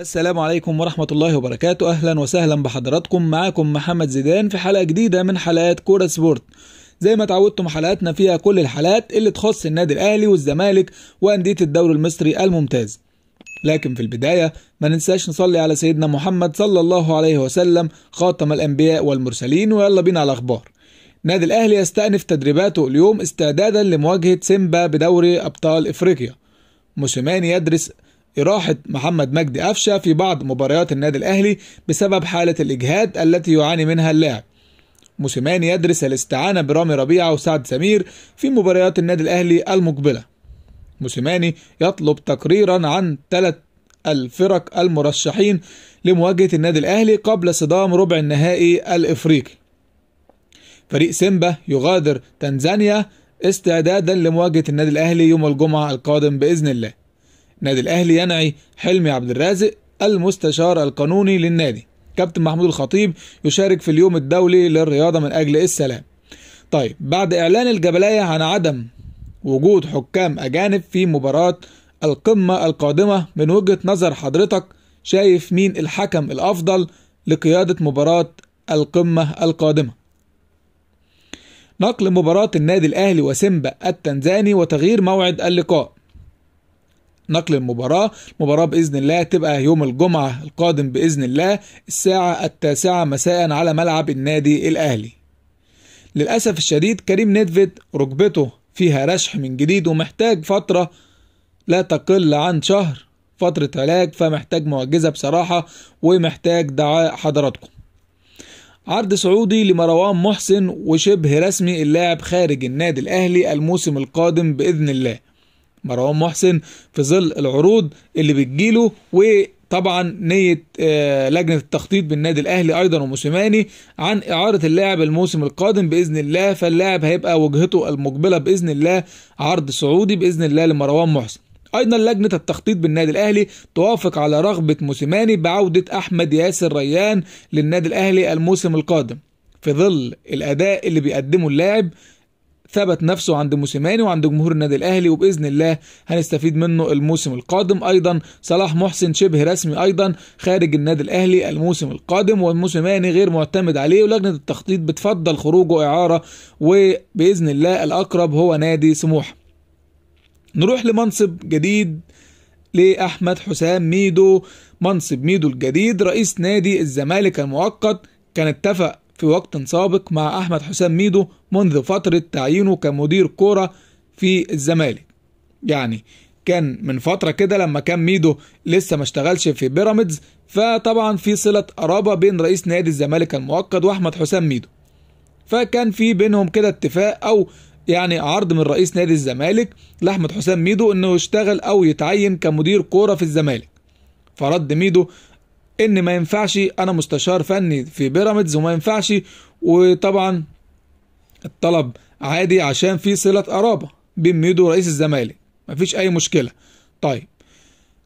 السلام عليكم ورحمة الله وبركاته أهلا وسهلا بحضراتكم معاكم محمد زيدان في حلقة جديدة من حلقات كورة سبورت زي ما اتعودتم حلقاتنا فيها كل الحلقات اللي تخص النادي الأهلي والزمالك وأندية الدوري المصري الممتاز لكن في البداية ما ننساش نصلي على سيدنا محمد صلى الله عليه وسلم خاتم الأنبياء والمرسلين ويلا بينا على الأخبار نادي الأهلي يستأنف تدريباته اليوم استعدادا لمواجهة سيمبا بدوري أبطال إفريقيا موسيماني يدرس إراحة محمد مجدي قفشة في بعض مباريات النادي الأهلي بسبب حالة الإجهاد التي يعاني منها اللاعب موسيماني يدرس الاستعانة برامي ربيعة وسعد سمير في مباريات النادي الأهلي المقبلة موسيماني يطلب تقريرا عن ثلاث الفرق المرشحين لمواجهة النادي الأهلي قبل صدام ربع النهائي الإفريقي فريق سيمبا يغادر تنزانيا استعدادا لمواجهة النادي الأهلي يوم الجمعة القادم بإذن الله نادي الاهلي ينعي حلمي عبد الرازق المستشار القانوني للنادي كابتن محمود الخطيب يشارك في اليوم الدولي للرياضه من اجل السلام طيب بعد اعلان الجبلايه عن عدم وجود حكام اجانب في مباراه القمه القادمه من وجهه نظر حضرتك شايف مين الحكم الافضل لقياده مباراه القمه القادمه نقل مباراة النادي الأهلي وسيمبا التنزاني وتغيير موعد اللقاء نقل المباراة المباراة بإذن الله تبقى يوم الجمعة القادم بإذن الله الساعة التاسعة مساء على ملعب النادي الأهلي للأسف الشديد كريم نيدفيد ركبته فيها رشح من جديد ومحتاج فترة لا تقل عن شهر فترة علاج فمحتاج معجزة بصراحة ومحتاج دعاء حضراتكم عرض سعودي لمروان محسن وشبه رسمي اللاعب خارج النادي الأهلي الموسم القادم بإذن الله مروان محسن في ظل العروض اللي بتجيله وطبعا نية آه، لجنة التخطيط بالنادي الأهلي أيضا وموسيماني عن إعارة اللاعب الموسم القادم بإذن الله فاللاعب هيبقى وجهته المقبلة بإذن الله عرض سعودي بإذن الله لمروان محسن ايضا لجنه التخطيط بالنادي الاهلي توافق على رغبه موسيماني بعوده احمد ياسر ريان للنادي الاهلي الموسم القادم في ظل الاداء اللي بيقدمه اللاعب ثبت نفسه عند موسيماني وعند جمهور النادي الاهلي وباذن الله هنستفيد منه الموسم القادم ايضا صلاح محسن شبه رسمي ايضا خارج النادي الاهلي الموسم القادم وموسيماني غير معتمد عليه ولجنه التخطيط بتفضل خروجه اعاره وباذن الله الاقرب هو نادي سموحه نروح لمنصب جديد لأحمد حسام ميدو منصب ميدو الجديد رئيس نادي الزمالك المؤقت كان اتفق في وقت سابق مع أحمد حسام ميدو منذ فترة تعيينه كمدير كورة في الزمالك يعني كان من فترة كده لما كان ميدو لسه ما اشتغلش في بيراميدز فطبعا في صلة قرابة بين رئيس نادي الزمالك المؤقت وأحمد حسام ميدو فكان في بينهم كده اتفاق أو يعني عرض من رئيس نادي الزمالك لأحمد حسام ميدو إنه يشتغل أو يتعين كمدير كورة في الزمالك فرد ميدو ان ما ينفعش انا مستشار فني في بيراميدز وما ينفعش وطبعا الطلب عادي عشان في صله قرابه بين ميدو ورئيس الزمالك مفيش اي مشكله طيب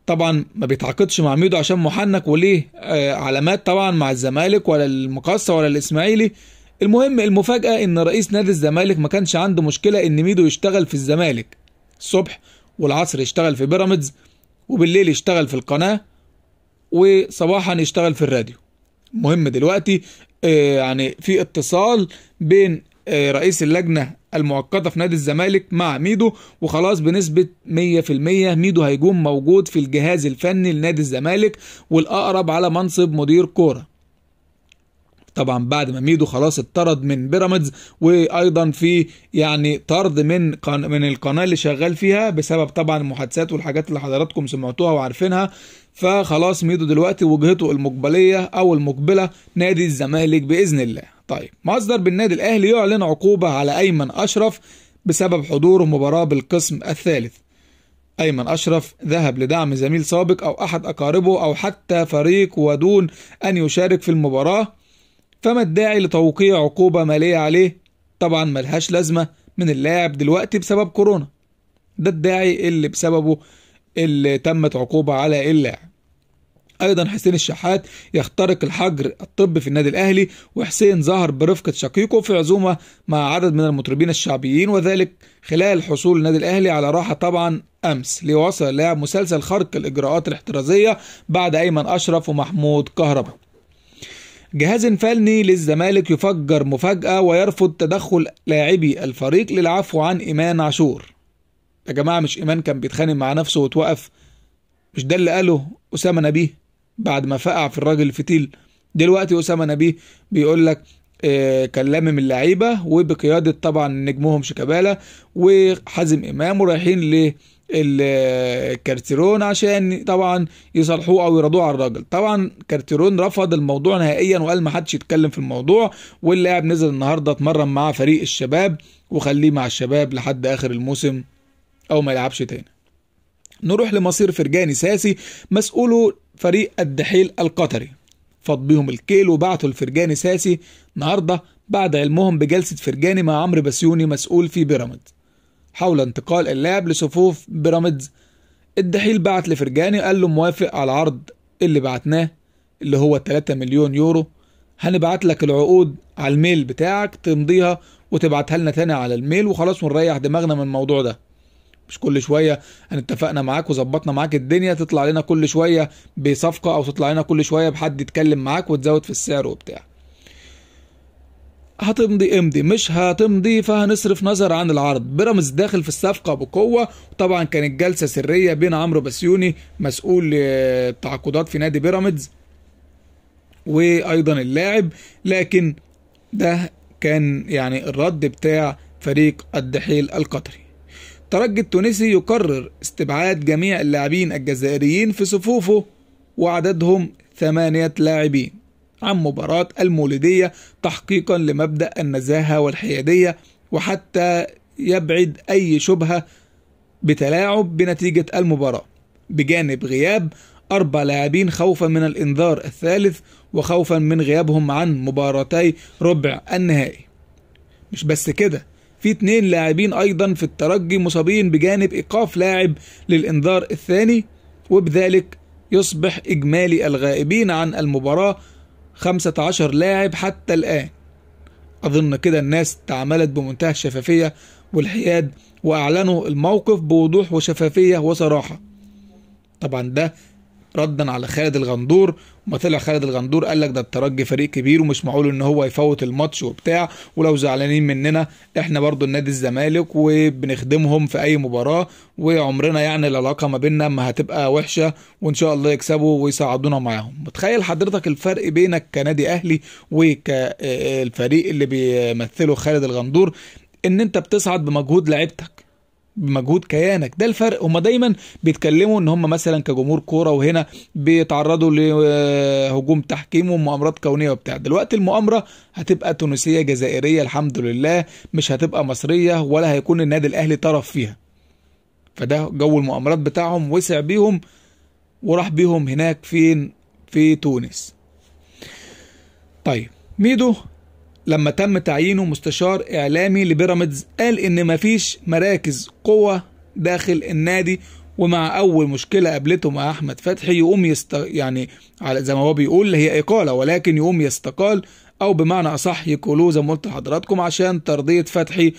طبعا ما بيتعاقدش مع ميدو عشان محنك وليه آه علامات طبعا مع الزمالك ولا المقصه ولا الاسماعيلي المهم المفاجاه ان رئيس نادي الزمالك ما كانش عنده مشكله ان ميدو يشتغل في الزمالك الصبح والعصر يشتغل في بيراميدز وبالليل يشتغل في القناه وصباحا يشتغل في الراديو مهم دلوقتي آه، يعني في اتصال بين آه، رئيس اللجنة المؤقتة في نادي الزمالك مع ميدو وخلاص بنسبة 100% ميدو هيكون موجود في الجهاز الفني لنادي الزمالك والأقرب على منصب مدير كورة طبعا بعد ما ميدو خلاص اتطرد من بيراميدز وايضا في يعني طرد من من القناه اللي شغال فيها بسبب طبعا المحادثات والحاجات اللي حضراتكم سمعتوها وعارفينها فخلاص ميدو دلوقتي وجهته المقبليه او المقبله نادي الزمالك باذن الله طيب مصدر بالنادي الاهلي يعلن عقوبه على ايمن اشرف بسبب حضوره مباراه بالقسم الثالث أيمن أشرف ذهب لدعم زميل سابق أو أحد أقاربه أو حتى فريق ودون أن يشارك في المباراة فما الداعي لتوقيع عقوبة مالية عليه طبعا ملهاش لازمة من اللاعب دلوقتي بسبب كورونا ده الداعي اللي بسببه اللي تمت عقوبة على اللاعب ايضا حسين الشحات يخترق الحجر الطبي في النادي الاهلي وحسين ظهر برفقه شقيقه في عزومه مع عدد من المطربين الشعبيين وذلك خلال حصول النادي الاهلي على راحه طبعا امس ليواصل اللاعب مسلسل خرق الاجراءات الاحترازيه بعد ايمن اشرف ومحمود كهربا جهاز فني للزمالك يفجر مفاجأة ويرفض تدخل لاعبي الفريق للعفو عن إيمان عاشور يا جماعة مش إيمان كان بيتخانق مع نفسه وتوقف مش ده اللي قاله أسامة نبيه بعد ما فقع في الراجل الفتيل دلوقتي أسامة نبيه بيقول لك آه، كان لامم اللعيبة وبقيادة طبعا نجمهم شيكابالا وحازم إمام ورايحين ل الكارتيرون آه، عشان طبعا يصالحوه او يرضوه على الراجل طبعا كارتيرون رفض الموضوع نهائيا وقال ما حدش يتكلم في الموضوع واللاعب نزل النهارده اتمرن مع فريق الشباب وخليه مع الشباب لحد اخر الموسم أو ما يلعبش تاني نروح لمصير فرجاني ساسي مسؤوله فريق الدحيل القطري فاض بيهم الكيل وبعتوا لفرجاني ساسي النهارده بعد علمهم بجلسة فرجاني مع عمرو بسيوني مسؤول في بيراميدز حول انتقال اللاعب لصفوف بيراميدز الدحيل بعت لفرجاني قال له موافق على العرض اللي بعتناه اللي هو 3 مليون يورو هنبعت لك العقود على الميل بتاعك تمضيها وتبعتها لنا تاني على الميل وخلاص ونريح دماغنا من الموضوع ده مش كل شويه انا يعني اتفقنا معاك وظبطنا معاك الدنيا تطلع لنا كل شويه بصفقه او تطلع لنا كل شويه بحد يتكلم معاك وتزود في السعر وبتاع هتمضي امضي مش هتمضي فهنصرف نظر عن العرض بيراميدز داخل في الصفقه بقوه وطبعا كانت جلسه سريه بين عمرو بسيوني مسؤول التعاقدات في نادي بيراميدز وايضا اللاعب لكن ده كان يعني الرد بتاع فريق الدحيل القطري الترجي التونسي يقرر استبعاد جميع اللاعبين الجزائريين في صفوفه وعددهم ثمانية لاعبين عن مباراة المولدية تحقيقا لمبدأ النزاهة والحيادية وحتى يبعد أي شبهة بتلاعب بنتيجة المباراة بجانب غياب أربع لاعبين خوفا من الإنذار الثالث وخوفا من غيابهم عن مباراتي ربع النهائي مش بس كده في اثنين لاعبين ايضا في الترجي مصابين بجانب ايقاف لاعب للانذار الثاني وبذلك يصبح اجمالي الغائبين عن المباراه 15 لاعب حتى الان اظن كده الناس تعاملت بمنتهى الشفافيه والحياد واعلنوا الموقف بوضوح وشفافيه وصراحه طبعا ده ردا على خالد الغندور ما طلع خالد الغندور قال لك ده الترجي فريق كبير ومش معقول ان هو يفوت الماتش وبتاع ولو زعلانين مننا احنا برضو النادي الزمالك وبنخدمهم في اي مباراه وعمرنا يعني العلاقه ما بيننا ما هتبقى وحشه وان شاء الله يكسبوا ويصعدونا معاهم متخيل حضرتك الفرق بينك كنادي اهلي وكالفريق آه، آه، اللي بيمثله خالد الغندور ان انت بتصعد بمجهود لعبتك بمجهود كيانك ده الفرق هما دايما بيتكلموا ان هما مثلا كجمهور كوره وهنا بيتعرضوا لهجوم تحكيم ومؤامرات كونيه وبتاع دلوقتي المؤامره هتبقى تونسيه جزائريه الحمد لله مش هتبقى مصريه ولا هيكون النادي الاهلي طرف فيها فده جو المؤامرات بتاعهم وسع بيهم وراح بيهم هناك فين في تونس طيب ميدو لما تم تعيينه مستشار إعلامي لبيراميدز قال إن مفيش مراكز قوة داخل النادي ومع أول مشكلة قابلته مع أحمد فتحي يقوم يست يعني على زي ما هو بيقول هي إقالة ولكن يقوم يستقال أو بمعنى أصح يقولوه زي ما قلت لحضراتكم عشان ترضية فتحي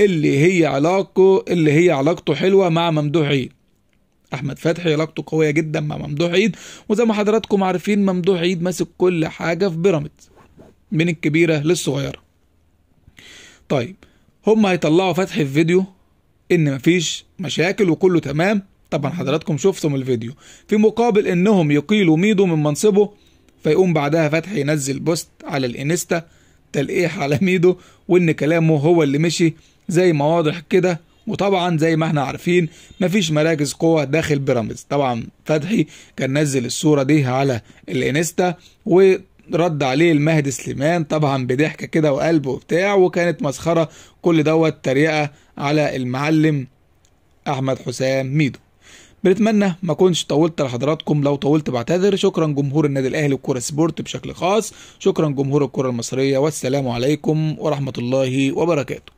اللي هي علاقه اللي هي علاقته حلوة مع ممدوح عيد احمد فتحي علاقته قويه جدا مع ممدوح عيد وزي ما حضراتكم عارفين ممدوح عيد ماسك كل حاجه في بيراميدز من الكبيرة للصغيرة طيب هم هيطلعوا فتح في فيديو ان مفيش مشاكل وكله تمام طبعا حضراتكم شفتم الفيديو في مقابل انهم يقيلوا ميدو من منصبه فيقوم بعدها فتحي ينزل بوست على الانستا تلقيح على ميدو وان كلامه هو اللي مشي زي ما واضح كده وطبعا زي ما احنا عارفين مفيش مراكز قوة داخل بيراميدز طبعا فتحي كان نزل الصورة دي على الانستا و رد عليه المهدي سليمان طبعا بضحكه كده وقلب وبتاع وكانت مسخره كل دوت تريقه على المعلم احمد حسام ميدو بنتمنى ما كنتش طولت لحضراتكم لو طولت بعتذر شكرا جمهور النادي الاهلي وكوره سبورت بشكل خاص شكرا جمهور الكره المصريه والسلام عليكم ورحمه الله وبركاته